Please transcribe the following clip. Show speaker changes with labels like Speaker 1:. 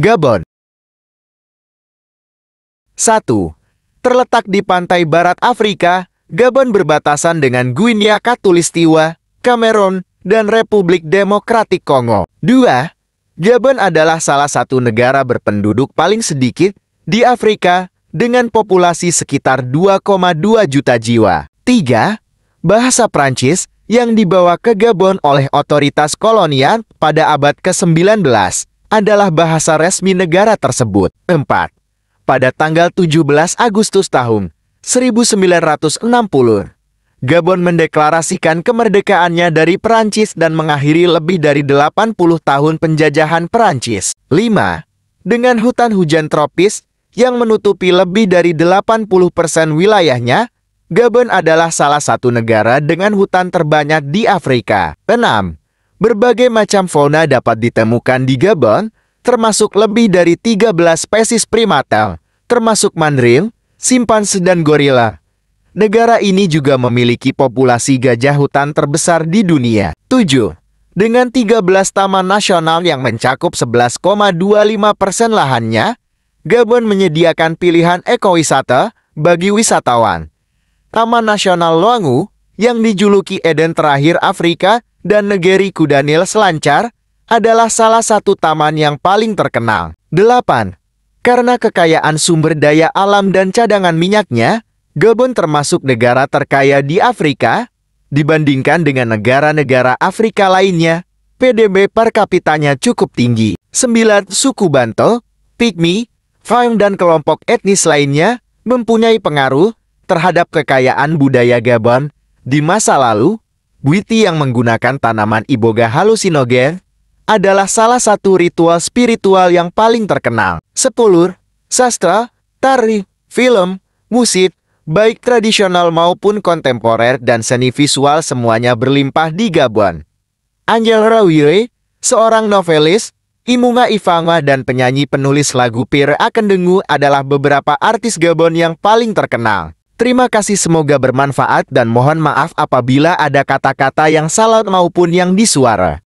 Speaker 1: Gabon. 1. Terletak di pantai barat Afrika, Gabon berbatasan dengan Guinea Katulistiwa, Kamerun, dan Republik Demokratik Kongo. 2. Gabon adalah salah satu negara berpenduduk paling sedikit di Afrika dengan populasi sekitar 2,2 juta jiwa. 3. Bahasa Prancis yang dibawa ke Gabon oleh otoritas kolonial pada abad ke-19 adalah bahasa resmi negara tersebut. 4. Pada tanggal 17 Agustus tahun 1960, Gabon mendeklarasikan kemerdekaannya dari Perancis dan mengakhiri lebih dari 80 tahun penjajahan Perancis. 5. Dengan hutan hujan tropis yang menutupi lebih dari 80% wilayahnya, Gabon adalah salah satu negara dengan hutan terbanyak di Afrika. 6. Berbagai macam fauna dapat ditemukan di Gabon, termasuk lebih dari 13 spesies primata, termasuk mandril, simpanse dan gorila. Negara ini juga memiliki populasi gajah hutan terbesar di dunia. 7. Dengan 13 taman nasional yang mencakup 11,25 persen lahannya, Gabon menyediakan pilihan ekowisata bagi wisatawan. Taman Nasional Luangu, yang dijuluki Eden terakhir Afrika, dan negeri kuda Nil selancar adalah salah satu taman yang paling terkenal. 8. Karena kekayaan sumber daya alam dan cadangan minyaknya, Gabon termasuk negara terkaya di Afrika, dibandingkan dengan negara-negara Afrika lainnya, PDB per kapitanya cukup tinggi. 9. Suku Banto, Pygmy, Fang dan kelompok etnis lainnya mempunyai pengaruh terhadap kekayaan budaya Gabon di masa lalu, Witi yang menggunakan tanaman iboga halusinogen adalah salah satu ritual spiritual yang paling terkenal. Sepulur, sastra, tari, film, musik, baik tradisional maupun kontemporer dan seni visual semuanya berlimpah di Gabon. Angel Rawire, seorang novelis, Imunga Ifangwa dan penyanyi penulis lagu Pir Akendengu adalah beberapa artis Gabon yang paling terkenal. Terima kasih semoga bermanfaat dan mohon maaf apabila ada kata-kata yang salah maupun yang disuara.